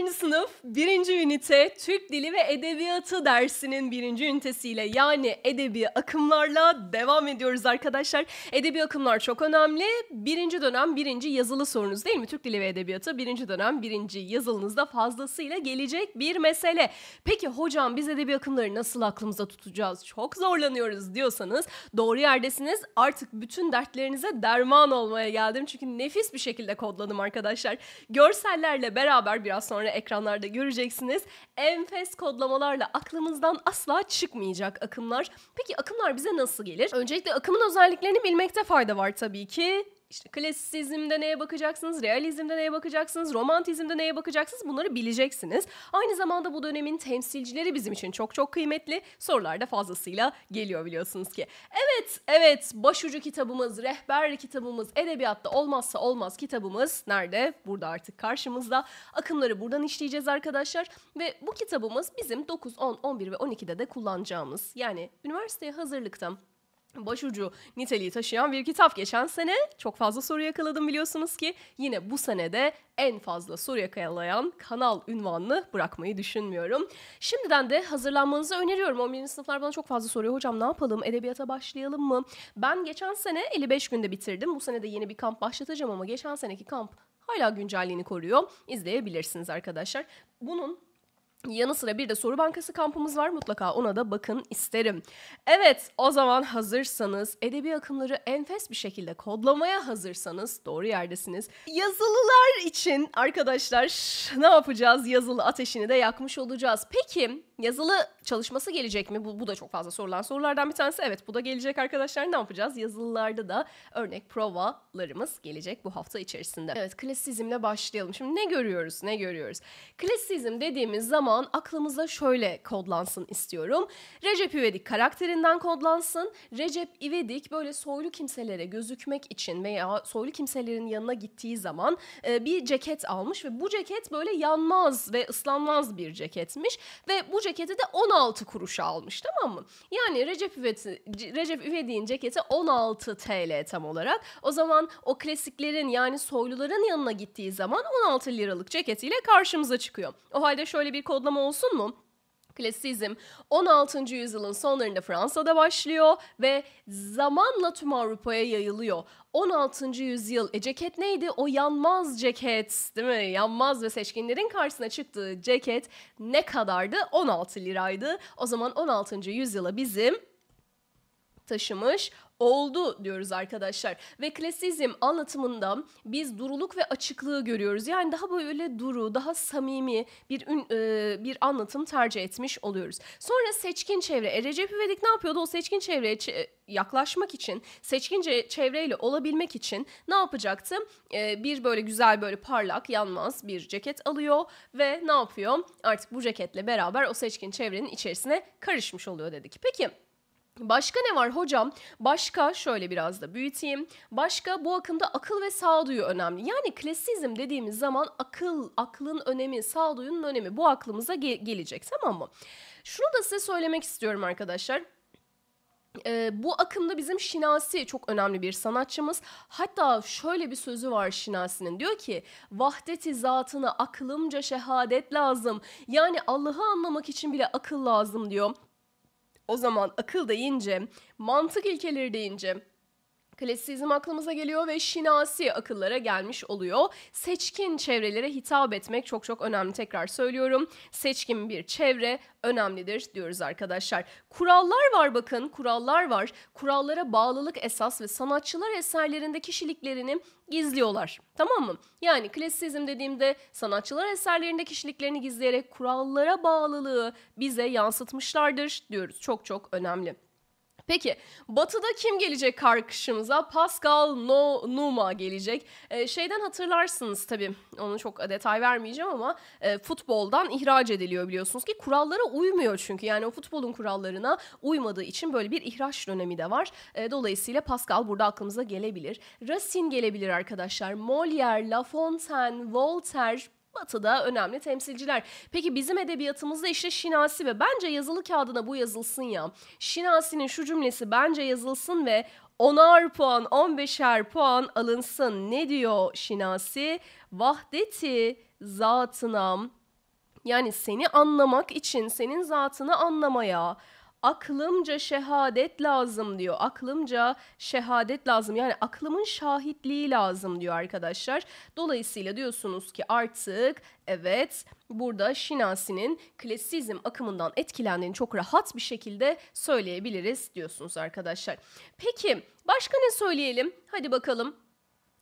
11. sınıf 1. ünite Türk Dili ve Edebiyatı dersinin 1. ünitesiyle yani edebi akımlarla devam ediyoruz arkadaşlar. Edebi akımlar çok önemli. 1. dönem 1. yazılı sorunuz değil mi? Türk Dili ve Edebiyatı 1. dönem 1. yazılınızda fazlasıyla gelecek bir mesele. Peki hocam biz edebi akımları nasıl aklımıza tutacağız? Çok zorlanıyoruz diyorsanız doğru yerdesiniz. Artık bütün dertlerinize derman olmaya geldim. Çünkü nefis bir şekilde kodladım arkadaşlar. Görsellerle beraber biraz sonra sonra ekranlarda göreceksiniz. Enfes kodlamalarla aklımızdan asla çıkmayacak akımlar. Peki akımlar bize nasıl gelir? Öncelikle akımın özelliklerini bilmekte fayda var tabii ki. İşte klasizmde neye bakacaksınız, realizmde neye bakacaksınız, romantizmde neye bakacaksınız bunları bileceksiniz. Aynı zamanda bu dönemin temsilcileri bizim için çok çok kıymetli. Sorular da fazlasıyla geliyor biliyorsunuz ki. Evet, evet başucu kitabımız, rehber kitabımız, edebiyatta olmazsa olmaz kitabımız nerede? Burada artık karşımızda. Akımları buradan işleyeceğiz arkadaşlar. Ve bu kitabımız bizim 9, 10, 11 ve 12'de de kullanacağımız. Yani üniversiteye hazırlıkta başucu niteliği taşıyan bir kitap. Geçen sene çok fazla soru yakaladım biliyorsunuz ki yine bu senede en fazla soru yakalayan kanal ünvanını bırakmayı düşünmüyorum. Şimdiden de hazırlanmanızı öneriyorum. 11. sınıflar bana çok fazla soruyor. Hocam ne yapalım? Edebiyata başlayalım mı? Ben geçen sene 55 günde bitirdim. Bu sene de yeni bir kamp başlatacağım ama geçen seneki kamp hala güncelliğini koruyor. İzleyebilirsiniz arkadaşlar. Bunun Yanı sıra bir de soru bankası kampımız var mutlaka ona da bakın isterim. Evet o zaman hazırsanız edebi akımları enfes bir şekilde kodlamaya hazırsanız doğru yerdesiniz. Yazılılar için arkadaşlar ne yapacağız yazılı ateşini de yakmış olacağız. Peki yazılı çalışması gelecek mi? Bu, bu da çok fazla sorulan sorulardan bir tanesi. Evet bu da gelecek arkadaşlar ne yapacağız? Yazılılarda da örnek provalarımız gelecek bu hafta içerisinde. Evet klasizmle başlayalım. Şimdi ne görüyoruz ne görüyoruz? Klasizm dediğimiz zaman zaman aklımıza şöyle kodlansın istiyorum. Recep İvedik karakterinden kodlansın. Recep İvedik böyle soylu kimselere gözükmek için veya soylu kimselerin yanına gittiği zaman e, bir ceket almış ve bu ceket böyle yanmaz ve ıslanmaz bir ceketmiş ve bu ceketi de 16 kuruşa almış tamam mı? Yani Recep İvedik Recep İvedik'in ceketi 16 TL tam olarak. O zaman o klasiklerin yani soyluların yanına gittiği zaman 16 liralık ceketiyle karşımıza çıkıyor. O halde şöyle bir kod kodlama olsun mu? Klasizm 16. yüzyılın sonlarında Fransa'da başlıyor ve zamanla tüm Avrupa'ya yayılıyor. 16. yüzyıl e ceket neydi? O yanmaz ceket değil mi? Yanmaz ve seçkinlerin karşısına çıktığı ceket ne kadardı? 16 liraydı. O zaman 16. yüzyıla bizim taşımış oldu diyoruz arkadaşlar. Ve klasizm anlatımında biz duruluk ve açıklığı görüyoruz. Yani daha böyle duru, daha samimi bir e, bir anlatım tercih etmiş oluyoruz. Sonra seçkin çevre. E, Recep İvedik ne yapıyordu? O seçkin çevreye e, yaklaşmak için, seçkin çevreyle olabilmek için ne yapacaktı? E, bir böyle güzel böyle parlak, yanmaz bir ceket alıyor ve ne yapıyor? Artık bu ceketle beraber o seçkin çevrenin içerisine karışmış oluyor dedik. Peki Başka ne var hocam? Başka şöyle biraz da büyüteyim. Başka bu akımda akıl ve sağduyu önemli. Yani klasizm dediğimiz zaman akıl, aklın önemi, sağduyunun önemi bu aklımıza ge- gelecek tamam mı? Şunu da size söylemek istiyorum arkadaşlar. E, bu akımda bizim Şinasi çok önemli bir sanatçımız. Hatta şöyle bir sözü var Şinasi'nin. Diyor ki vahdeti zatına aklımca şehadet lazım. Yani Allah'ı anlamak için bile akıl lazım diyor. O zaman akıl deyince, mantık ilkeleri deyince, Klasizm aklımıza geliyor ve şinasi akıllara gelmiş oluyor. Seçkin çevrelere hitap etmek çok çok önemli tekrar söylüyorum. Seçkin bir çevre önemlidir diyoruz arkadaşlar. Kurallar var bakın kurallar var. Kurallara bağlılık esas ve sanatçılar eserlerinde kişiliklerini gizliyorlar. Tamam mı? Yani klasizm dediğimde sanatçılar eserlerinde kişiliklerini gizleyerek kurallara bağlılığı bize yansıtmışlardır diyoruz. Çok çok önemli. Peki batıda kim gelecek karşımıza? Pascal No Numa gelecek. Ee, şeyden hatırlarsınız tabii onu çok detay vermeyeceğim ama e, futboldan ihraç ediliyor biliyorsunuz ki kurallara uymuyor çünkü yani o futbolun kurallarına uymadığı için böyle bir ihraç dönemi de var. E, dolayısıyla Pascal burada aklımıza gelebilir. Racine gelebilir arkadaşlar. Molière, La Fontaine, Voltaire, batıda önemli temsilciler. Peki bizim edebiyatımızda işte Şinasi ve bence yazılı kağıdına bu yazılsın ya. Şinasi'nin şu cümlesi bence yazılsın ve onar puan, on beşer puan alınsın. Ne diyor Şinasi? Vahdeti zatınam yani seni anlamak için, senin zatını anlamaya, aklımca şehadet lazım diyor. Aklımca şehadet lazım. Yani aklımın şahitliği lazım diyor arkadaşlar. Dolayısıyla diyorsunuz ki artık evet burada Şinasi'nin klasizm akımından etkilendiğini çok rahat bir şekilde söyleyebiliriz diyorsunuz arkadaşlar. Peki başka ne söyleyelim? Hadi bakalım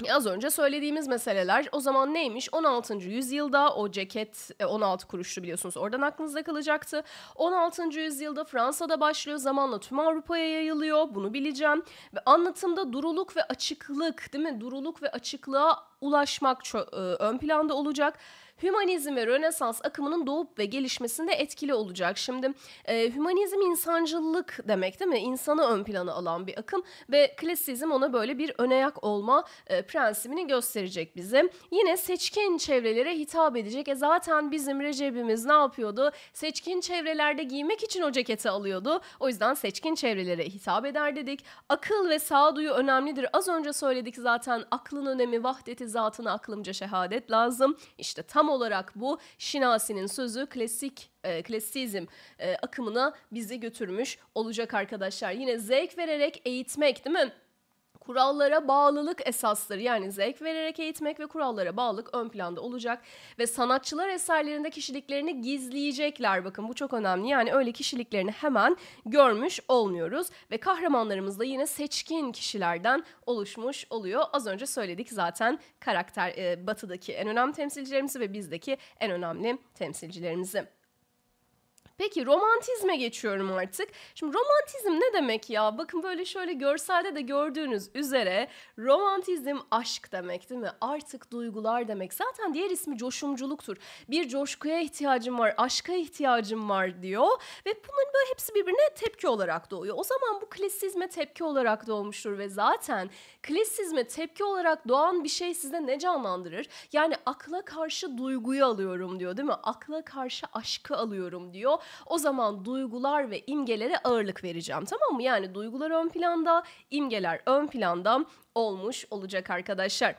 e, az önce söylediğimiz meseleler o zaman neymiş? 16. yüzyılda o ceket 16 e, kuruşlu biliyorsunuz oradan aklınızda kalacaktı. 16. yüzyılda Fransa'da başlıyor zamanla tüm Avrupa'ya yayılıyor bunu bileceğim. Ve anlatımda duruluk ve açıklık değil mi? Duruluk ve açıklığa ulaşmak e, ön planda olacak hümanizm ve Rönesans akımının doğup ve gelişmesinde etkili olacak. Şimdi e, hümanizm insancılık demek değil mi? İnsanı ön plana alan bir akım ve klasizm ona böyle bir öneyak olma e, prensibini gösterecek bize. Yine seçkin çevrelere hitap edecek. E zaten bizim Recep'imiz ne yapıyordu? Seçkin çevrelerde giymek için o ceketi alıyordu. O yüzden seçkin çevrelere hitap eder dedik. Akıl ve sağduyu önemlidir. Az önce söyledik zaten aklın önemi vahdeti zatına aklımca şehadet lazım. İşte tam tam olarak bu Şinasi'nin sözü klasik e, klasizm e, akımına bizi götürmüş olacak arkadaşlar. Yine zevk vererek eğitmek değil mi? Kurallara bağlılık esasları yani zevk vererek eğitmek ve kurallara bağlılık ön planda olacak ve sanatçılar eserlerinde kişiliklerini gizleyecekler. Bakın bu çok önemli. Yani öyle kişiliklerini hemen görmüş olmuyoruz ve kahramanlarımız da yine seçkin kişilerden oluşmuş oluyor. Az önce söyledik zaten karakter e, batıdaki en önemli temsilcilerimizi ve bizdeki en önemli temsilcilerimizi. Peki romantizme geçiyorum artık. Şimdi romantizm ne demek ya? Bakın böyle şöyle görselde de gördüğünüz üzere romantizm aşk demek değil mi? Artık duygular demek. Zaten diğer ismi coşumculuktur. Bir coşkuya ihtiyacım var, aşka ihtiyacım var diyor ve bunların böyle hepsi birbirine tepki olarak doğuyor. O zaman bu klasizme tepki olarak doğmuştur ve zaten klasizme tepki olarak doğan bir şey sizde ne canlandırır? Yani akla karşı duyguyu alıyorum diyor değil mi? Akla karşı aşkı alıyorum diyor. O zaman duygular ve imgelere ağırlık vereceğim tamam mı? Yani duygular ön planda, imgeler ön planda olmuş olacak arkadaşlar.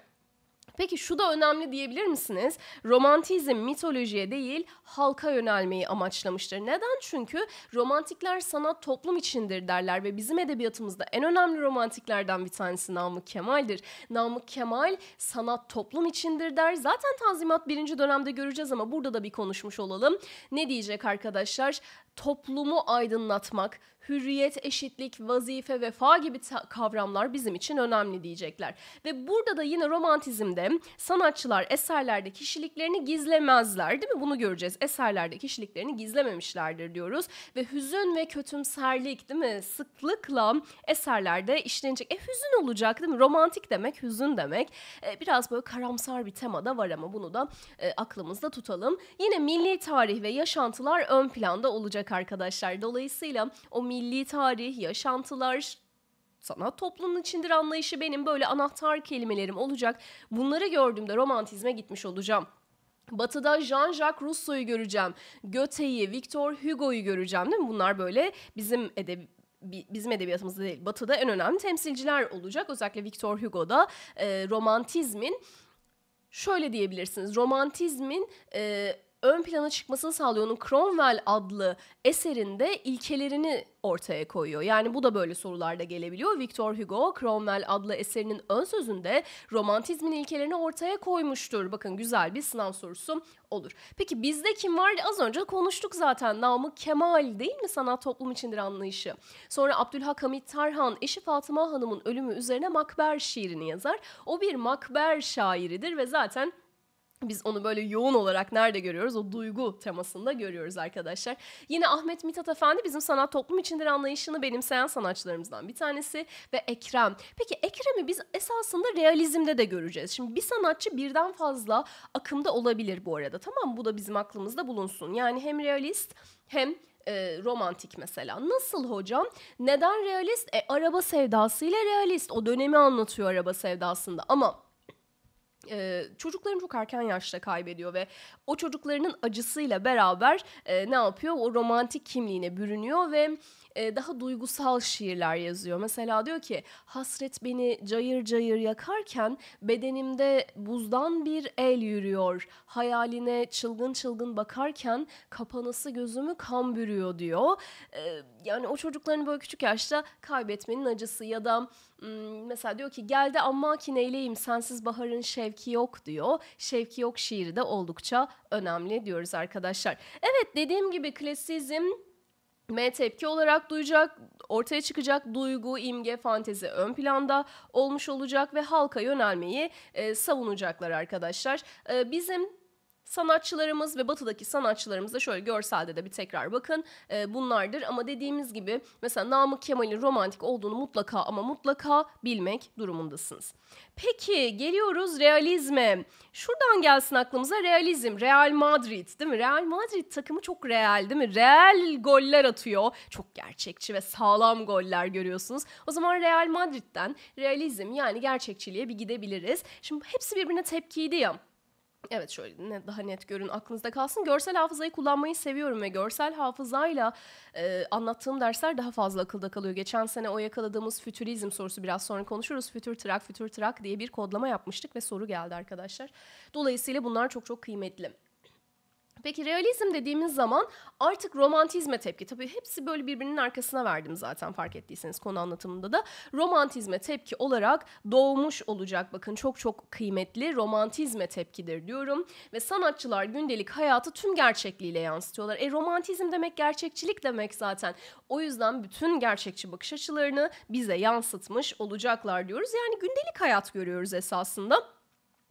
Peki şu da önemli diyebilir misiniz? Romantizm mitolojiye değil halka yönelmeyi amaçlamıştır. Neden? Çünkü romantikler sanat toplum içindir derler ve bizim edebiyatımızda en önemli romantiklerden bir tanesi Namık Kemal'dir. Namık Kemal sanat toplum içindir der. Zaten Tanzimat birinci dönemde göreceğiz ama burada da bir konuşmuş olalım. Ne diyecek arkadaşlar? toplumu aydınlatmak, hürriyet, eşitlik, vazife, vefa gibi kavramlar bizim için önemli diyecekler. Ve burada da yine romantizmde sanatçılar eserlerde kişiliklerini gizlemezler değil mi? Bunu göreceğiz. Eserlerde kişiliklerini gizlememişlerdir diyoruz. Ve hüzün ve kötümserlik değil mi? Sıklıkla eserlerde işlenecek. E hüzün olacak değil mi? Romantik demek, hüzün demek. E, biraz böyle karamsar bir temada var ama bunu da e, aklımızda tutalım. Yine milli tarih ve yaşantılar ön planda olacak olacak arkadaşlar. Dolayısıyla o milli tarih, yaşantılar, sana toplumun içindir anlayışı benim böyle anahtar kelimelerim olacak. Bunları gördüğümde romantizme gitmiş olacağım. Batı'da Jean-Jacques Rousseau'yu göreceğim. Göte'yi, Victor Hugo'yu göreceğim değil mi? Bunlar böyle bizim edebi bizim edebiyatımızda değil, Batı'da en önemli temsilciler olacak. Özellikle Victor Hugo'da e, romantizmin şöyle diyebilirsiniz. Romantizmin e, ön plana çıkmasını sağlıyor. Onun Cromwell adlı eserinde ilkelerini ortaya koyuyor. Yani bu da böyle sorularda gelebiliyor. Victor Hugo Cromwell adlı eserinin ön sözünde romantizmin ilkelerini ortaya koymuştur. Bakın güzel bir sınav sorusu olur. Peki bizde kim var? Az önce konuştuk zaten. Namık Kemal değil mi sanat toplum içindir anlayışı? Sonra Abdülhakamit Tarhan eşi Fatıma Hanım'ın ölümü üzerine makber şiirini yazar. O bir makber şairidir ve zaten biz onu böyle yoğun olarak nerede görüyoruz? O duygu temasında görüyoruz arkadaşlar. Yine Ahmet Mithat Efendi bizim sanat toplum içindir anlayışını benimseyen sanatçılarımızdan bir tanesi ve Ekrem. Peki Ekrem'i biz esasında realizmde de göreceğiz. Şimdi bir sanatçı birden fazla akımda olabilir bu arada. Tamam bu da bizim aklımızda bulunsun. Yani hem realist hem e, romantik mesela. Nasıl hocam? Neden realist? E, araba sevdasıyla realist. O dönemi anlatıyor araba sevdasında ama e, çocuklarını çok erken yaşta kaybediyor ve o çocuklarının acısıyla beraber e, ne yapıyor? O romantik kimliğine bürünüyor ve e, daha duygusal şiirler yazıyor. Mesela diyor ki hasret beni cayır cayır yakarken bedenimde buzdan bir el yürüyor. Hayaline çılgın çılgın bakarken kapanası gözümü kan bürüyor diyor. E, yani o çocukların böyle küçük yaşta kaybetmenin acısı ya da mesela diyor ki geldi de amma ki neyleyim sensiz baharın şevki yok diyor. Şevki yok şiiri de oldukça önemli diyoruz arkadaşlar. Evet dediğim gibi klasizm M tepki olarak duyacak, ortaya çıkacak duygu, imge, fantezi ön planda olmuş olacak ve halka yönelmeyi e, savunacaklar arkadaşlar. E, bizim sanatçılarımız ve batıdaki sanatçılarımız da şöyle görselde de bir tekrar bakın e, bunlardır ama dediğimiz gibi mesela Namık Kemal'in romantik olduğunu mutlaka ama mutlaka bilmek durumundasınız. Peki geliyoruz realizme. Şuradan gelsin aklımıza realizm. Real Madrid değil mi? Real Madrid takımı çok real değil mi? Real goller atıyor. Çok gerçekçi ve sağlam goller görüyorsunuz. O zaman Real Madrid'den realizm yani gerçekçiliğe bir gidebiliriz. Şimdi hepsi birbirine tepkiydi ya. Evet şöyle daha net görün aklınızda kalsın. Görsel hafızayı kullanmayı seviyorum ve görsel hafızayla e, anlattığım dersler daha fazla akılda kalıyor. Geçen sene o yakaladığımız fütürizm sorusu biraz sonra konuşuruz. Fütür trak fütür trak diye bir kodlama yapmıştık ve soru geldi arkadaşlar. Dolayısıyla bunlar çok çok kıymetli. Peki realizm dediğimiz zaman artık romantizme tepki. Tabii hepsi böyle birbirinin arkasına verdim zaten fark ettiyseniz konu anlatımında da. Romantizme tepki olarak doğmuş olacak. Bakın çok çok kıymetli romantizme tepkidir diyorum. Ve sanatçılar gündelik hayatı tüm gerçekliğiyle yansıtıyorlar. E romantizm demek gerçekçilik demek zaten. O yüzden bütün gerçekçi bakış açılarını bize yansıtmış olacaklar diyoruz. Yani gündelik hayat görüyoruz esasında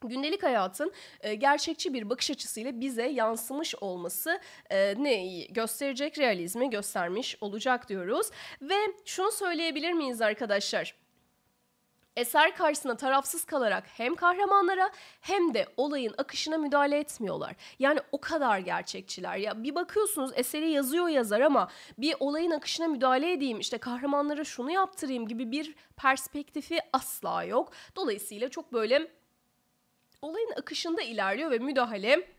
gündelik hayatın e, gerçekçi bir bakış açısıyla bize yansımış olması e, neyi gösterecek realizmi göstermiş olacak diyoruz. Ve şunu söyleyebilir miyiz arkadaşlar? Eser karşısında tarafsız kalarak hem kahramanlara hem de olayın akışına müdahale etmiyorlar. Yani o kadar gerçekçiler. Ya bir bakıyorsunuz eseri yazıyor yazar ama bir olayın akışına müdahale edeyim işte kahramanlara şunu yaptırayım gibi bir perspektifi asla yok. Dolayısıyla çok böyle olayın akışında ilerliyor ve müdahale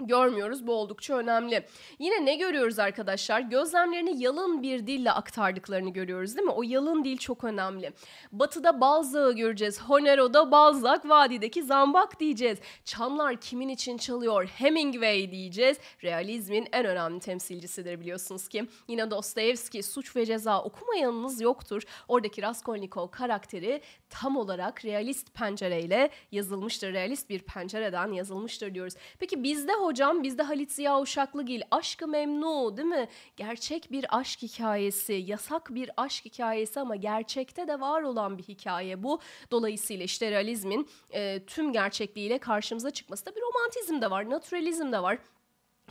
görmüyoruz. Bu oldukça önemli. Yine ne görüyoruz arkadaşlar? Gözlemlerini yalın bir dille aktardıklarını görüyoruz değil mi? O yalın dil çok önemli. Batı'da Balzac'ı göreceğiz. Honero'da Balzac, Vadideki Zambak diyeceğiz. Çanlar kimin için çalıyor? Hemingway diyeceğiz. Realizmin en önemli temsilcisidir biliyorsunuz ki. Yine Dostoyevski Suç ve Ceza okumayanınız yoktur. Oradaki Raskolnikov karakteri tam olarak realist pencereyle yazılmıştır. Realist bir pencereden yazılmıştır diyoruz. Peki bizde hocam, bizde Halit Ziya Uşaklıgil aşkı memnu değil mi? Gerçek bir aşk hikayesi, yasak bir aşk hikayesi ama gerçekte de var olan bir hikaye bu. Dolayısıyla işte realizmin e, tüm gerçekliğiyle karşımıza çıkması da bir romantizm de var, naturalizm de var.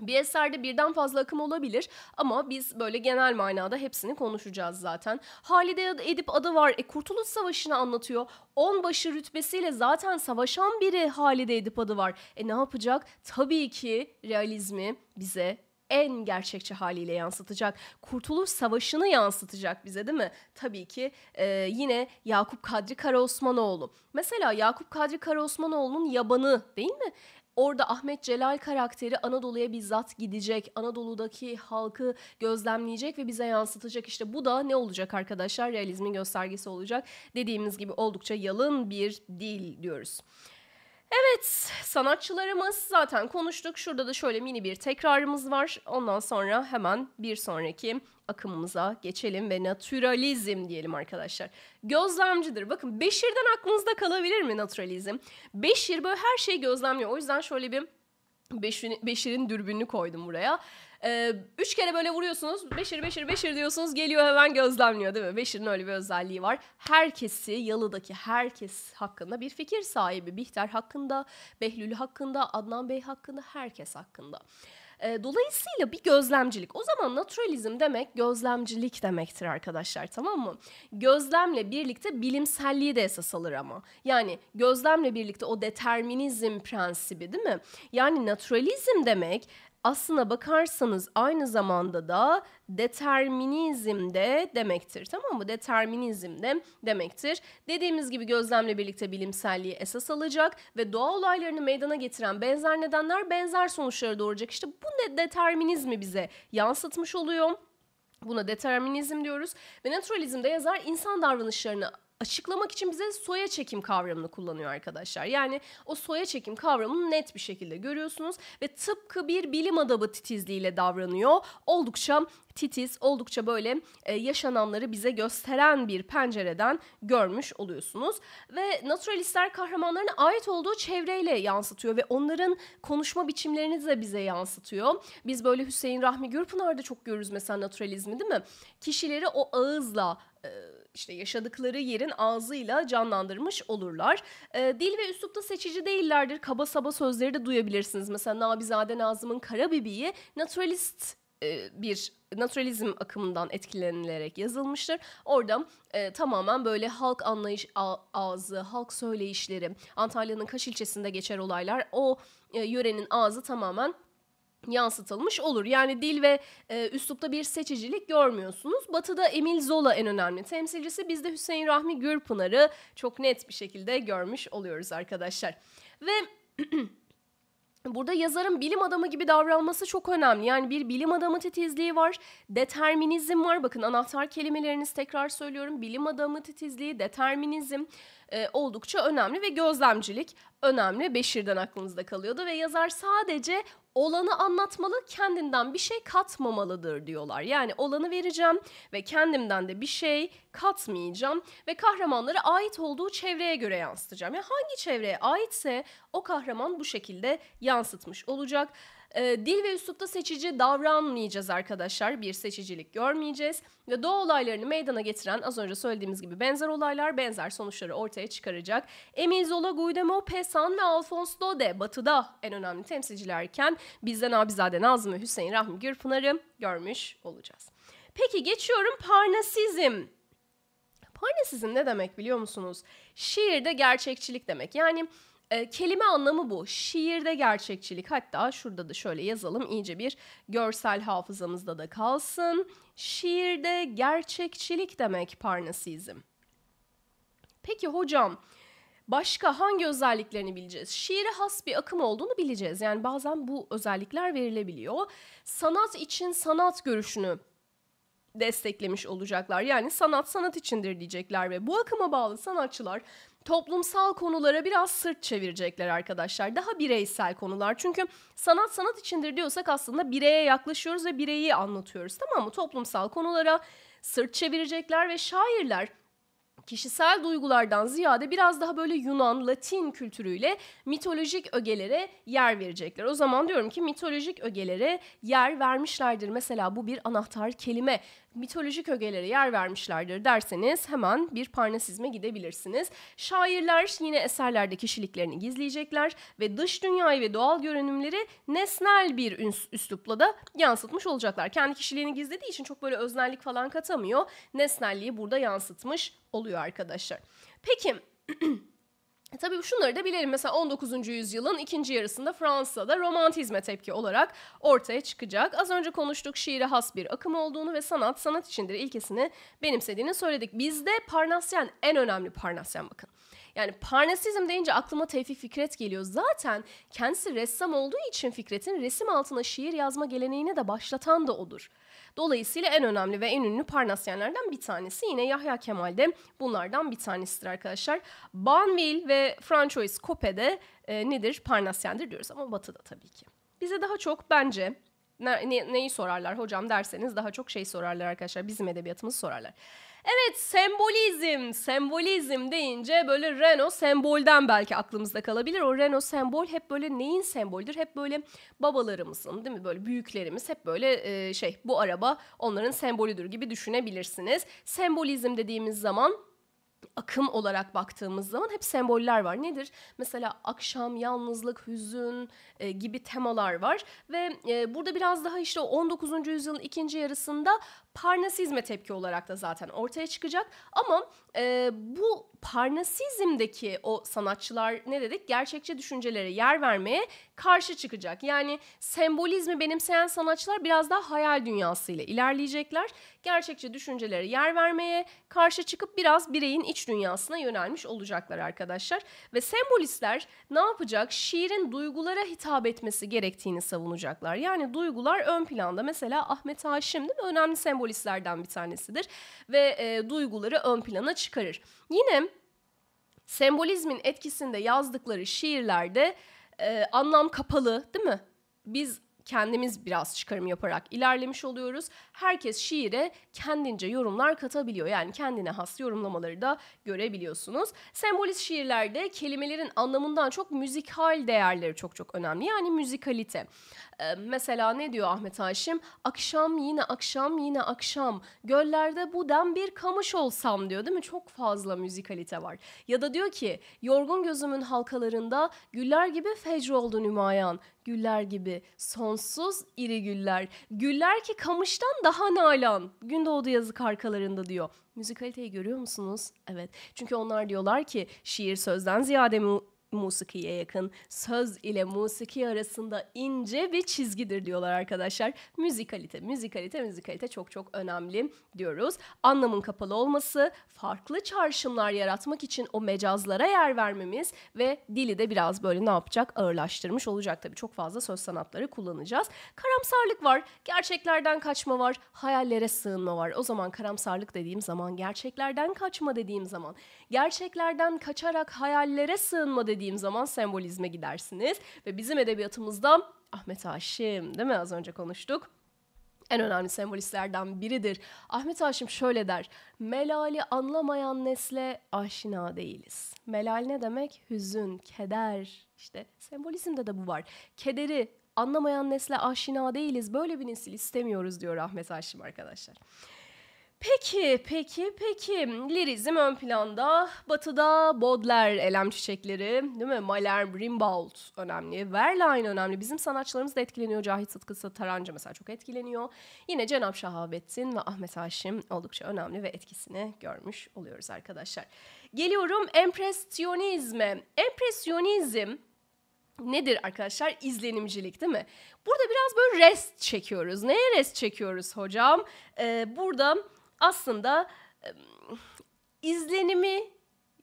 Bir eserde birden fazla akım olabilir ama biz böyle genel manada hepsini konuşacağız zaten. Halide Edip adı var. E, Kurtuluş Savaşı'nı anlatıyor. Onbaşı rütbesiyle zaten savaşan biri Halide Edip adı var. E ne yapacak? Tabii ki realizmi bize en gerçekçi haliyle yansıtacak. Kurtuluş Savaşı'nı yansıtacak bize değil mi? Tabii ki e, yine Yakup Kadri Karaosmanoğlu. Mesela Yakup Kadri Karaosmanoğlu'nun Yabanı değil mi? Orada Ahmet Celal karakteri Anadolu'ya bizzat gidecek. Anadolu'daki halkı gözlemleyecek ve bize yansıtacak. İşte bu da ne olacak arkadaşlar? Realizmin göstergesi olacak. Dediğimiz gibi oldukça yalın bir dil diyoruz. Evet sanatçılarımız zaten konuştuk. Şurada da şöyle mini bir tekrarımız var. Ondan sonra hemen bir sonraki akımımıza geçelim ve naturalizm diyelim arkadaşlar. Gözlemcidir. Bakın Beşir'den aklınızda kalabilir mi naturalizm? Beşir böyle her şeyi gözlemliyor. O yüzden şöyle bir Beşir'in Beşir dürbününü koydum buraya. Ee, üç kere böyle vuruyorsunuz. Beşir Beşir Beşir diyorsunuz. Geliyor hemen gözlemliyor değil mi? Beşir'in öyle bir özelliği var. Herkesi, Yalı'daki herkes hakkında bir fikir sahibi. Bihter hakkında, Behlül hakkında, Adnan Bey hakkında, herkes hakkında. Ee, dolayısıyla bir gözlemcilik. O zaman naturalizm demek gözlemcilik demektir arkadaşlar tamam mı? Gözlemle birlikte bilimselliği de esas alır ama. Yani gözlemle birlikte o determinizm prensibi değil mi? Yani naturalizm demek aslına bakarsanız aynı zamanda da determinizm de demektir. Tamam mı? Determinizm de demektir. Dediğimiz gibi gözlemle birlikte bilimselliği esas alacak ve doğa olaylarını meydana getiren benzer nedenler benzer sonuçları doğuracak. İşte bu ne determinizmi bize yansıtmış oluyor. Buna determinizm diyoruz ve naturalizmde yazar insan davranışlarını açıklamak için bize soya çekim kavramını kullanıyor arkadaşlar. Yani o soya çekim kavramını net bir şekilde görüyorsunuz ve tıpkı bir bilim adabı titizliğiyle davranıyor. Oldukça titiz, oldukça böyle e, yaşananları bize gösteren bir pencereden görmüş oluyorsunuz. Ve naturalistler kahramanlarına ait olduğu çevreyle yansıtıyor ve onların konuşma biçimlerini de bize yansıtıyor. Biz böyle Hüseyin Rahmi Gürpınar'da çok görürüz mesela naturalizmi değil mi? Kişileri o ağızla... E, işte yaşadıkları yerin ağzıyla canlandırmış olurlar. E, dil ve üslupta seçici değillerdir. Kaba saba sözleri de duyabilirsiniz. Mesela Nabizade Nazım'ın Karabibi'yi naturalist e, bir naturalizm akımından etkilenilerek yazılmıştır. Orada e, tamamen böyle halk anlayış ağzı, halk söyleyişleri, Antalya'nın Kaş ilçesinde geçer olaylar, o e, yörenin ağzı tamamen yansıtılmış olur. Yani dil ve e, üslupta bir seçicilik görmüyorsunuz. Batı'da Emil Zola en önemli temsilcisi. biz de Hüseyin Rahmi Gürpınar'ı çok net bir şekilde görmüş oluyoruz arkadaşlar. Ve Burada yazarın bilim adamı gibi davranması çok önemli. Yani bir bilim adamı titizliği var, determinizm var. Bakın anahtar kelimeleriniz tekrar söylüyorum. Bilim adamı titizliği, determinizm e, oldukça önemli ve gözlemcilik önemli. Beşir'den aklımızda kalıyordu ve yazar sadece olanı anlatmalı, kendinden bir şey katmamalıdır diyorlar. Yani olanı vereceğim ve kendimden de bir şey katmayacağım ve kahramanları ait olduğu çevreye göre yansıtacağım. Yani hangi çevreye aitse o kahraman bu şekilde yansıtmış olacak. E, dil ve üslupta seçici davranmayacağız arkadaşlar. Bir seçicilik görmeyeceğiz. Ve doğa olaylarını meydana getiren az önce söylediğimiz gibi benzer olaylar benzer sonuçları ortaya çıkaracak. Emil Zola, Guillermo Pesan ve Alphonse Daudet batıda en önemli temsilcilerken bizden Abizade Nazım ve Hüseyin Rahmi Gürpınar'ı görmüş olacağız. Peki geçiyorum Parnasizm. Parnasizm ne demek biliyor musunuz? Şiirde gerçekçilik demek. Yani e, kelime anlamı bu. Şiirde gerçekçilik hatta şurada da şöyle yazalım iyice bir görsel hafızamızda da kalsın. Şiirde gerçekçilik demek parnasizm. Peki hocam başka hangi özelliklerini bileceğiz? Şiire has bir akım olduğunu bileceğiz. Yani bazen bu özellikler verilebiliyor. Sanat için sanat görüşünü desteklemiş olacaklar. Yani sanat sanat içindir diyecekler ve bu akıma bağlı sanatçılar toplumsal konulara biraz sırt çevirecekler arkadaşlar. Daha bireysel konular. Çünkü sanat sanat içindir diyorsak aslında bireye yaklaşıyoruz ve bireyi anlatıyoruz. Tamam mı? Toplumsal konulara sırt çevirecekler ve şairler kişisel duygulardan ziyade biraz daha böyle Yunan, Latin kültürüyle mitolojik ögelere yer verecekler. O zaman diyorum ki mitolojik ögelere yer vermişlerdir. Mesela bu bir anahtar kelime mitolojik ögelere yer vermişlerdir derseniz hemen bir parnasizme gidebilirsiniz. Şairler yine eserlerde kişiliklerini gizleyecekler ve dış dünyayı ve doğal görünümleri nesnel bir üslupla da yansıtmış olacaklar. Kendi kişiliğini gizlediği için çok böyle öznellik falan katamıyor. Nesnelliği burada yansıtmış oluyor arkadaşlar. Peki E, tabii şunları da bilelim. Mesela 19. yüzyılın ikinci yarısında Fransa'da romantizme tepki olarak ortaya çıkacak. Az önce konuştuk şiire has bir akım olduğunu ve sanat sanat içindir ilkesini benimsediğini söyledik. Bizde Parnasyen en önemli Parnasyen bakın. Yani parnasizm deyince aklıma Tevfik Fikret geliyor. Zaten kendisi ressam olduğu için Fikret'in resim altına şiir yazma geleneğini de başlatan da odur. Dolayısıyla en önemli ve en ünlü parnasyenlerden bir tanesi yine Yahya Kemal de bunlardan bir tanesidir arkadaşlar. Banville ve François Coppe de e, nedir? Parnasyendir diyoruz ama batıda tabii ki. Bize daha çok bence ne, neyi sorarlar hocam derseniz daha çok şey sorarlar arkadaşlar. Bizim edebiyatımızı sorarlar. Evet sembolizm, sembolizm deyince böyle Renault sembolden belki aklımızda kalabilir. O Renault sembol hep böyle neyin semboldür Hep böyle babalarımızın değil mi? Böyle büyüklerimiz hep böyle e, şey bu araba onların sembolüdür gibi düşünebilirsiniz. Sembolizm dediğimiz zaman akım olarak baktığımız zaman hep semboller var. Nedir? Mesela akşam, yalnızlık, hüzün e, gibi temalar var ve e, burada biraz daha işte 19. yüzyılın ikinci yarısında parnasizme tepki olarak da zaten ortaya çıkacak. Ama e, bu parnasizmdeki o sanatçılar ne dedik? Gerçekçi düşüncelere yer vermeye karşı çıkacak. Yani sembolizmi benimseyen sanatçılar biraz daha hayal dünyasıyla ilerleyecekler. Gerçekçi düşüncelere yer vermeye karşı çıkıp biraz bireyin iç dünyasına yönelmiş olacaklar arkadaşlar. Ve sembolistler ne yapacak? Şiirin duygulara hitap etmesi gerektiğini savunacaklar. Yani duygular ön planda. Mesela Ahmet Haşim değil mi? Önemli sembolist sembolistlerden bir tanesidir ve e, duyguları ön plana çıkarır. Yine sembolizmin etkisinde yazdıkları şiirlerde e, anlam kapalı değil mi? Biz kendimiz biraz çıkarım yaparak ilerlemiş oluyoruz herkes şiire kendince yorumlar katabiliyor. Yani kendine has yorumlamaları da görebiliyorsunuz. Sembolist şiirlerde kelimelerin anlamından çok müzikal değerleri çok çok önemli. Yani müzikalite. Ee, mesela ne diyor Ahmet Haşim? Akşam yine akşam yine akşam. Göllerde bu dem bir kamış olsam diyor değil mi? Çok fazla müzikalite var. Ya da diyor ki yorgun gözümün halkalarında güller gibi fecr oldu nümayan. Güller gibi sonsuz iri güller. Güller ki kamıştan daha nalan. Gündoğdu yazık arkalarında diyor. Müzikaliteyi görüyor musunuz? Evet. Çünkü onlar diyorlar ki şiir sözden ziyade mu- musikiye yakın. Söz ile musiki arasında ince bir çizgidir diyorlar arkadaşlar. Müzikalite, müzikalite, müzikalite çok çok önemli diyoruz. Anlamın kapalı olması, farklı çağrışımlar yaratmak için o mecazlara yer vermemiz ve dili de biraz böyle ne yapacak? Ağırlaştırmış olacak tabii. Çok fazla söz sanatları kullanacağız. Karamsarlık var, gerçeklerden kaçma var, hayallere sığınma var. O zaman karamsarlık dediğim zaman, gerçeklerden kaçma dediğim zaman, gerçeklerden kaçarak hayallere sığınma dediğim dediğim zaman sembolizme gidersiniz. Ve bizim edebiyatımızda Ahmet Haşim değil mi az önce konuştuk en önemli sembolistlerden biridir. Ahmet Haşim şöyle der. Melali anlamayan nesle aşina değiliz. Melal ne demek? Hüzün, keder. İşte sembolizmde de bu var. Kederi anlamayan nesle aşina değiliz. Böyle bir nesil istemiyoruz diyor Ahmet Haşim arkadaşlar. Peki, peki, peki. Lirizm ön planda. Batı'da Bodler elem çiçekleri, değil mi? Malherbe, Rimbaud önemli. Verlaine önemli. Bizim sanatçılarımız da etkileniyor. Cahit Sıtkı Taranca mesela çok etkileniyor. Yine Cenab Şahabettin ve Ahmet Haşim oldukça önemli ve etkisini görmüş oluyoruz arkadaşlar. Geliyorum empresyonizme. Empresyonizm nedir arkadaşlar? İzlenimcilik değil mi? Burada biraz böyle rest çekiyoruz. Neye rest çekiyoruz hocam? Ee, burada aslında izlenimi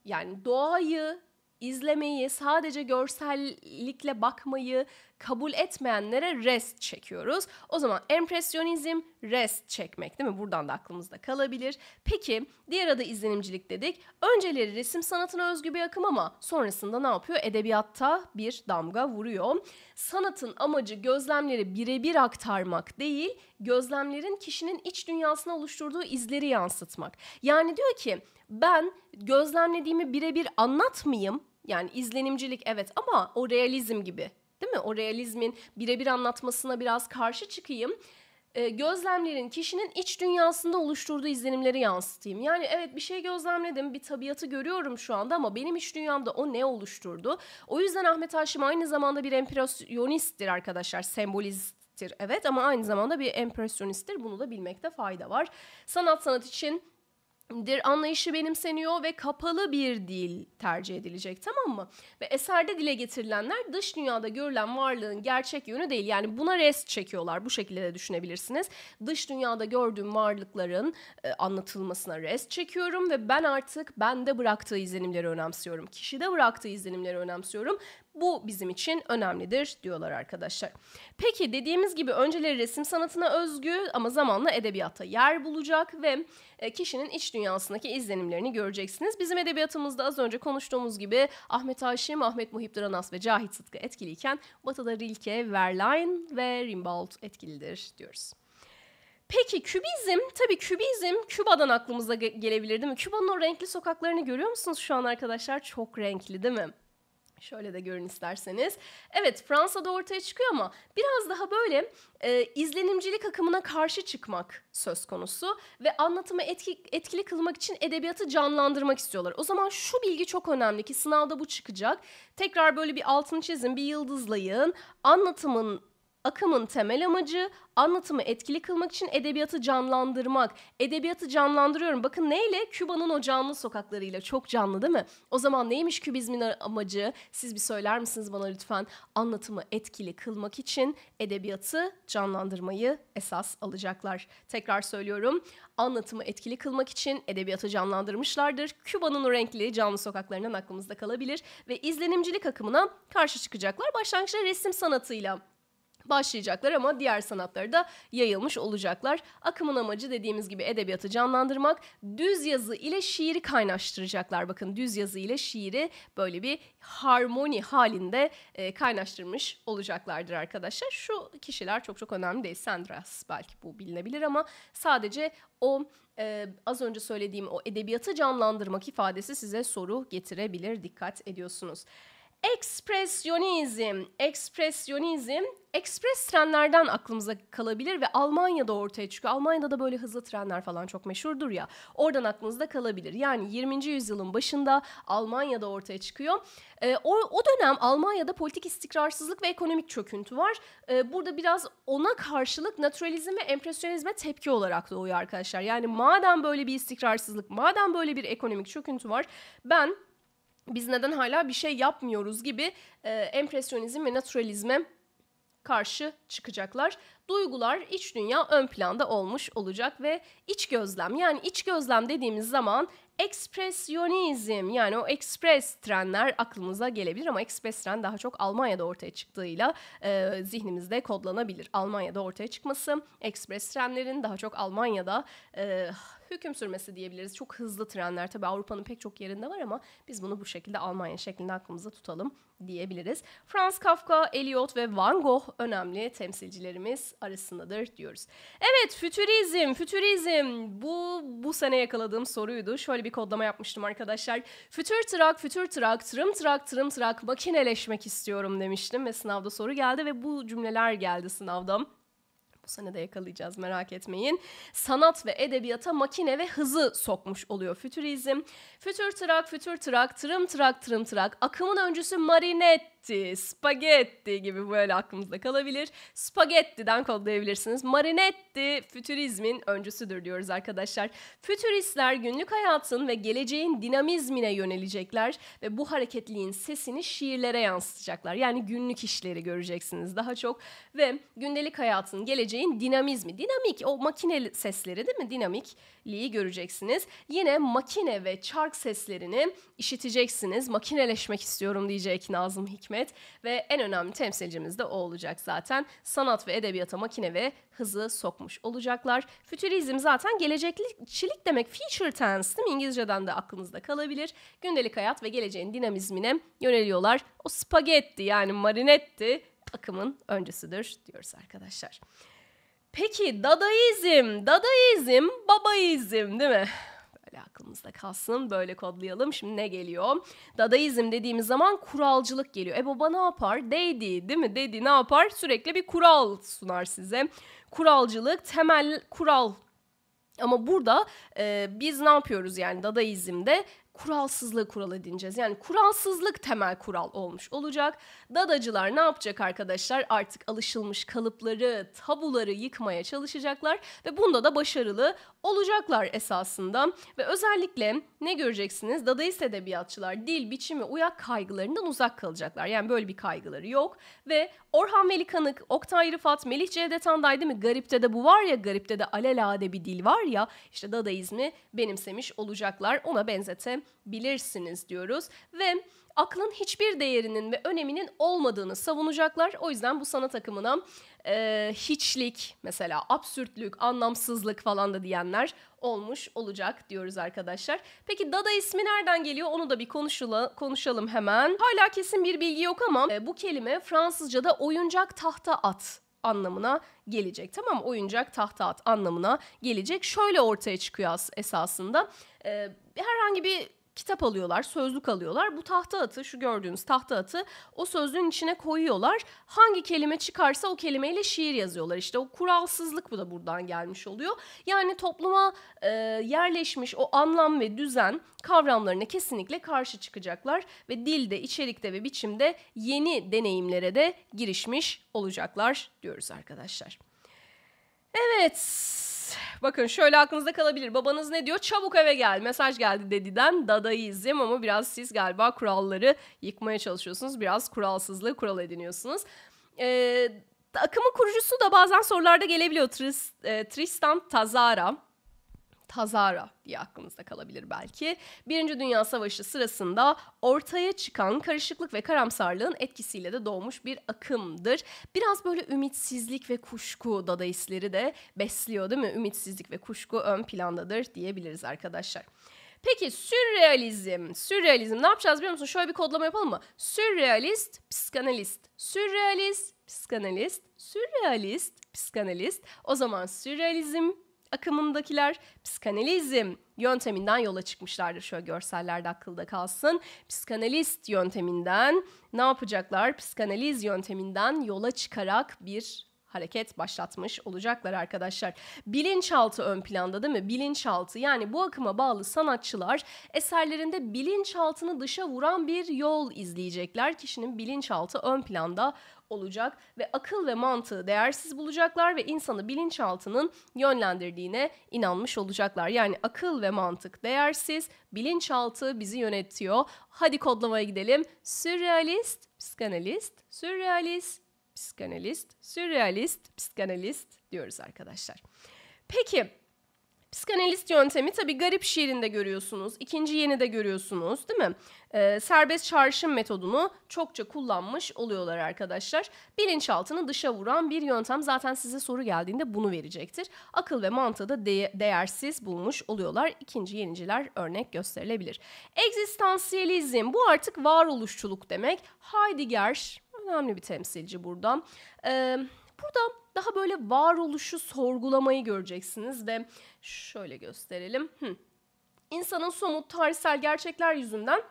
yani doğayı izlemeyi, sadece görsellikle bakmayı kabul etmeyenlere rest çekiyoruz. O zaman empresyonizm rest çekmek değil mi? Buradan da aklımızda kalabilir. Peki diğer adı izlenimcilik dedik. Önceleri resim sanatına özgü bir akım ama sonrasında ne yapıyor? Edebiyatta bir damga vuruyor. Sanatın amacı gözlemleri birebir aktarmak değil, gözlemlerin kişinin iç dünyasına oluşturduğu izleri yansıtmak. Yani diyor ki ben gözlemlediğimi birebir anlatmayayım. Yani izlenimcilik evet ama o realizm gibi Değil mi? O realizmin birebir anlatmasına biraz karşı çıkayım e, gözlemlerin kişinin iç dünyasında oluşturduğu izlenimleri yansıtayım. Yani evet bir şey gözlemledim, bir tabiatı görüyorum şu anda ama benim iç dünyamda o ne oluşturdu? O yüzden Ahmet Haşim aynı zamanda bir empresyonisttir arkadaşlar, sembolisttir evet ama aynı zamanda bir empresyonisttir. Bunu da bilmekte fayda var. Sanat sanat için dir anlayışı benimseniyor ve kapalı bir dil tercih edilecek tamam mı? Ve eserde dile getirilenler dış dünyada görülen varlığın gerçek yönü değil. Yani buna rest çekiyorlar. Bu şekilde de düşünebilirsiniz. Dış dünyada gördüğüm varlıkların e, anlatılmasına rest çekiyorum ve ben artık bende bıraktığı izlenimleri önemsiyorum. Kişide bıraktığı izlenimleri önemsiyorum. Bu bizim için önemlidir diyorlar arkadaşlar. Peki dediğimiz gibi önceleri resim sanatına özgü ama zamanla edebiyata yer bulacak ve e, kişinin iç dünyasındaki izlenimlerini göreceksiniz. Bizim edebiyatımızda az önce konuştuğumuz gibi Ahmet Haşim, Ahmet Muhip Dranas ve Cahit Sıtkı etkiliyken Batı'da Rilke, Verlaine ve Rimbaud etkilidir diyoruz. Peki kübizm, tabii kübizm Küba'dan aklımıza gelebilir değil mi? Küba'nın o renkli sokaklarını görüyor musunuz şu an arkadaşlar? Çok renkli değil mi? Şöyle de görün isterseniz. Evet Fransa'da ortaya çıkıyor ama biraz daha böyle e, izlenimcilik akımına karşı çıkmak söz konusu ve anlatımı etki, etkili kılmak için edebiyatı canlandırmak istiyorlar. O zaman şu bilgi çok önemli ki sınavda bu çıkacak. Tekrar böyle bir altını çizin, bir yıldızlayın. Anlatımın Akımın temel amacı anlatımı etkili kılmak için edebiyatı canlandırmak. Edebiyatı canlandırıyorum. Bakın neyle? Küba'nın o canlı sokaklarıyla. Çok canlı değil mi? O zaman neymiş kübizmin amacı? Siz bir söyler misiniz bana lütfen? Anlatımı etkili kılmak için edebiyatı canlandırmayı esas alacaklar. Tekrar söylüyorum. Anlatımı etkili kılmak için edebiyatı canlandırmışlardır. Küba'nın o renkli canlı sokaklarından aklımızda kalabilir ve izlenimcilik akımına karşı çıkacaklar. Başlangıçta resim sanatıyla başlayacaklar ama diğer sanatlara da yayılmış olacaklar. Akımın amacı dediğimiz gibi edebiyatı canlandırmak, düz yazı ile şiiri kaynaştıracaklar. Bakın düz yazı ile şiiri böyle bir harmoni halinde e, kaynaştırmış olacaklardır arkadaşlar. Şu kişiler çok çok önemli değil. Sandras belki bu bilinebilir ama sadece o e, az önce söylediğim o edebiyatı canlandırmak ifadesi size soru getirebilir. Dikkat ediyorsunuz. Ekspresyonizm, ekspresyonizm, ekspres trenlerden aklımıza kalabilir ve Almanya'da ortaya çıkıyor. Almanya'da da böyle hızlı trenler falan çok meşhurdur ya. Oradan aklınızda kalabilir. Yani 20. yüzyılın başında Almanya'da ortaya çıkıyor. E, o, o dönem Almanya'da politik istikrarsızlık ve ekonomik çöküntü var. E, burada biraz ona karşılık naturalizm ve empresyonizme tepki olarak doğuyor arkadaşlar. Yani madem böyle bir istikrarsızlık, madem böyle bir ekonomik çöküntü var, ben biz neden hala bir şey yapmıyoruz gibi e, empresyonizm ve naturalizme karşı çıkacaklar. Duygular, iç dünya ön planda olmuş olacak ve iç gözlem yani iç gözlem dediğimiz zaman ekspresyonizm yani o ekspres trenler aklımıza gelebilir ama ekspres tren daha çok Almanya'da ortaya çıktığıyla e, zihnimizde kodlanabilir. Almanya'da ortaya çıkması ekspres trenlerin daha çok Almanya'da e, hüküm sürmesi diyebiliriz. Çok hızlı trenler tabi Avrupa'nın pek çok yerinde var ama biz bunu bu şekilde Almanya şeklinde aklımıza tutalım diyebiliriz. Franz Kafka, Eliot ve Van Gogh önemli temsilcilerimiz arasındadır diyoruz. Evet, fütürizm, fütürizm bu bu sene yakaladığım soruydu. Şöyle bir kodlama yapmıştım arkadaşlar. Fütür trak, fütür trak, tırım trak, tırım trak makineleşmek istiyorum demiştim ve sınavda soru geldi ve bu cümleler geldi sınavda sene de yakalayacağız merak etmeyin. Sanat ve edebiyata makine ve hızı sokmuş oluyor fütürizm. Fütür tırak, fütür tırak, tırım tırak, tırım tırak. Akımın öncüsü Marinette Spagetti, spagetti gibi böyle aklımızda kalabilir. Spagettiden kodlayabilirsiniz. Marinetti fütürizmin öncüsüdür diyoruz arkadaşlar. Fütüristler günlük hayatın ve geleceğin dinamizmine yönelecekler ve bu hareketliğin sesini şiirlere yansıtacaklar. Yani günlük işleri göreceksiniz daha çok ve gündelik hayatın, geleceğin dinamizmi, dinamik o makine sesleri değil mi? Dinamikliği göreceksiniz. Yine makine ve çark seslerini işiteceksiniz. Makineleşmek istiyorum diyecek Nazım Hikmet Hikmet ve en önemli temsilcimiz de o olacak zaten. Sanat ve edebiyata makine ve hızı sokmuş olacaklar. Fütürizm zaten gelecekçilik demek future tense değil mi? İngilizceden de aklınızda kalabilir. Gündelik hayat ve geleceğin dinamizmine yöneliyorlar. O spagetti yani marinetti akımın öncesidir diyoruz arkadaşlar. Peki dadaizm, dadaizm, babaizm değil mi? Böyle aklımızda kalsın, böyle kodlayalım. Şimdi ne geliyor? Dadaizm dediğimiz zaman kuralcılık geliyor. E baba ne yapar? Dedi, değil mi? Dedi ne yapar? Sürekli bir kural sunar size. Kuralcılık, temel kural ama burada e, biz ne yapıyoruz yani Dadaizm'de kuralsızlığı kural edineceğiz. Yani kuralsızlık temel kural olmuş olacak. Dadacılar ne yapacak arkadaşlar? Artık alışılmış kalıpları, tabuları yıkmaya çalışacaklar ve bunda da başarılı olacaklar esasında. Ve özellikle ne göreceksiniz? Dadaist edebiyatçılar dil, biçim ve uyak kaygılarından uzak kalacaklar. Yani böyle bir kaygıları yok. Ve Orhan Melikanık, Kanık, Oktay Rıfat, Melih Cevdet Anday değil mi? Garipte de bu var ya, garipte de alelade bir dil var ya. İşte Dadaizmi benimsemiş olacaklar. Ona benzete bilirsiniz diyoruz ve aklın hiçbir değerinin ve öneminin olmadığını savunacaklar. O yüzden bu sanat takımına e, hiçlik mesela absürtlük, anlamsızlık falan da diyenler olmuş olacak diyoruz arkadaşlar. Peki Dada ismi nereden geliyor onu da bir konuşula, konuşalım hemen. Hala kesin bir bilgi yok ama e, bu kelime Fransızca'da oyuncak tahta at anlamına gelecek. Tamam oyuncak tahta at anlamına gelecek. Şöyle ortaya çıkıyor esasında. E, herhangi bir kitap alıyorlar, sözlük alıyorlar. Bu tahta atı, şu gördüğünüz tahta atı o sözlüğün içine koyuyorlar. Hangi kelime çıkarsa o kelimeyle şiir yazıyorlar. İşte o kuralsızlık bu da buradan gelmiş oluyor. Yani topluma e, yerleşmiş o anlam ve düzen kavramlarına kesinlikle karşı çıkacaklar ve dilde, içerikte ve biçimde yeni deneyimlere de girişmiş olacaklar diyoruz arkadaşlar. Evet, Bakın şöyle aklınızda kalabilir. Babanız ne diyor? Çabuk eve gel. Mesaj geldi dediden dadaizm ama biraz siz galiba kuralları yıkmaya çalışıyorsunuz. Biraz kuralsızlığı kural ediniyorsunuz. Ee, akımın kurucusu da bazen sorularda gelebiliyor. E, Tristan Tazara. Tazara diye aklınızda kalabilir belki. Birinci Dünya Savaşı sırasında ortaya çıkan karışıklık ve karamsarlığın etkisiyle de doğmuş bir akımdır. Biraz böyle ümitsizlik ve kuşku dadaistleri de besliyor değil mi? Ümitsizlik ve kuşku ön plandadır diyebiliriz arkadaşlar. Peki sürrealizm, sürrealizm ne yapacağız biliyor musun? Şöyle bir kodlama yapalım mı? Sürrealist, psikanalist, sürrealist, psikanalist, sürrealist, psikanalist. O zaman sürrealizm, akımındakiler psikanalizm yönteminden yola çıkmışlardır. Şöyle görsellerde akılda kalsın. Psikanalist yönteminden ne yapacaklar? Psikanaliz yönteminden yola çıkarak bir hareket başlatmış olacaklar arkadaşlar. Bilinçaltı ön planda değil mi? Bilinçaltı yani bu akıma bağlı sanatçılar eserlerinde bilinçaltını dışa vuran bir yol izleyecekler. Kişinin bilinçaltı ön planda olacak ve akıl ve mantığı değersiz bulacaklar ve insanı bilinçaltının yönlendirdiğine inanmış olacaklar. Yani akıl ve mantık değersiz, bilinçaltı bizi yönetiyor. Hadi kodlamaya gidelim. Sürrealist, psikanalist, sürrealist, psikanalist, sürrealist, psikanalist diyoruz arkadaşlar. Peki Psikanalist yöntemi tabii garip şiirinde görüyorsunuz. ikinci yeni de görüyorsunuz değil mi? Ee, serbest çağrışım metodunu çokça kullanmış oluyorlar arkadaşlar. Bilinçaltını dışa vuran bir yöntem zaten size soru geldiğinde bunu verecektir. Akıl ve mantığı da de- değersiz bulmuş oluyorlar. İkinci yeniciler örnek gösterilebilir. Egzistansiyelizm bu artık varoluşçuluk demek. Heidegger önemli bir temsilci burada. Ee, burada daha böyle varoluşu sorgulamayı göreceksiniz ve şöyle gösterelim. Hı. İnsanın somut tarihsel gerçekler yüzünden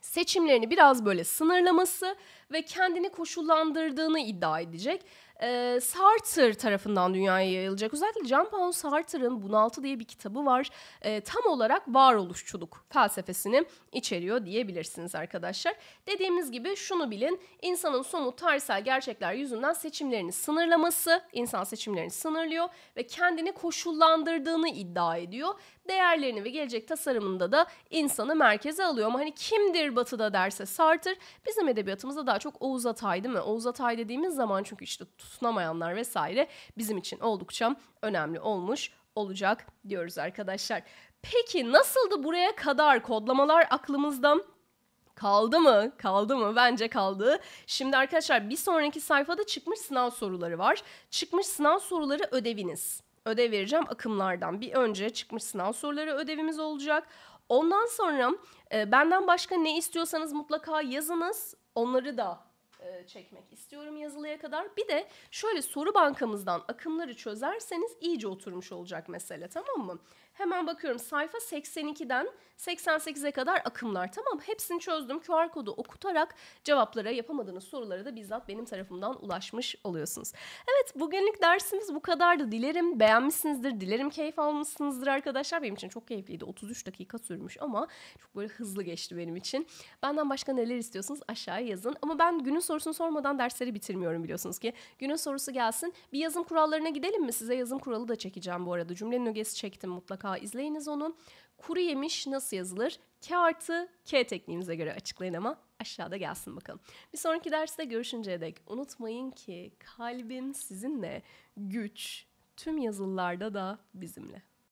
seçimlerini biraz böyle sınırlaması ve kendini koşullandırdığını iddia edecek e, Sartre tarafından dünyaya yayılacak. Özellikle Jean-Paul Sartre'ın Bunaltı diye bir kitabı var. E, tam olarak varoluşçuluk felsefesini içeriyor diyebilirsiniz arkadaşlar. Dediğimiz gibi şunu bilin. insanın somut tarihsel gerçekler yüzünden seçimlerini sınırlaması, insan seçimlerini sınırlıyor ve kendini koşullandırdığını iddia ediyor değerlerini ve gelecek tasarımında da insanı merkeze alıyor. Ama hani kimdir Batı'da derse Sartre bizim edebiyatımızda daha çok Oğuz Atay değil mi? Oğuz Atay dediğimiz zaman çünkü işte tutunamayanlar vesaire bizim için oldukça önemli olmuş olacak diyoruz arkadaşlar. Peki nasıldı buraya kadar kodlamalar aklımızdan Kaldı mı? Kaldı mı? Bence kaldı. Şimdi arkadaşlar bir sonraki sayfada çıkmış sınav soruları var. Çıkmış sınav soruları ödeviniz ödev vereceğim akımlardan. Bir önce çıkmış sınav soruları ödevimiz olacak. Ondan sonra e, benden başka ne istiyorsanız mutlaka yazınız. Onları da e, çekmek istiyorum yazılıya kadar. Bir de şöyle soru bankamızdan akımları çözerseniz iyice oturmuş olacak mesele tamam mı? Hemen bakıyorum sayfa 82'den 88'e kadar akımlar. Tamam hepsini çözdüm. QR er kodu okutarak cevaplara yapamadığınız soruları da bizzat benim tarafımdan ulaşmış oluyorsunuz. Evet bugünlük dersimiz bu kadardı. Dilerim beğenmişsinizdir. Dilerim keyif almışsınızdır arkadaşlar. Benim için çok keyifliydi. 33 dakika sürmüş ama çok böyle hızlı geçti benim için. Benden başka neler istiyorsunuz aşağıya yazın. Ama ben günün sorusunu sormadan dersleri bitirmiyorum biliyorsunuz ki. Günün sorusu gelsin. Bir yazım kurallarına gidelim mi? Size yazım kuralı da çekeceğim bu arada. Cümlenin ögesi çektim mutlaka mutlaka izleyiniz onu. Kuru yemiş nasıl yazılır? K artı K tekniğimize göre açıklayın ama aşağıda gelsin bakalım. Bir sonraki derste görüşünceye dek unutmayın ki kalbim sizinle, güç tüm yazılılarda da bizimle.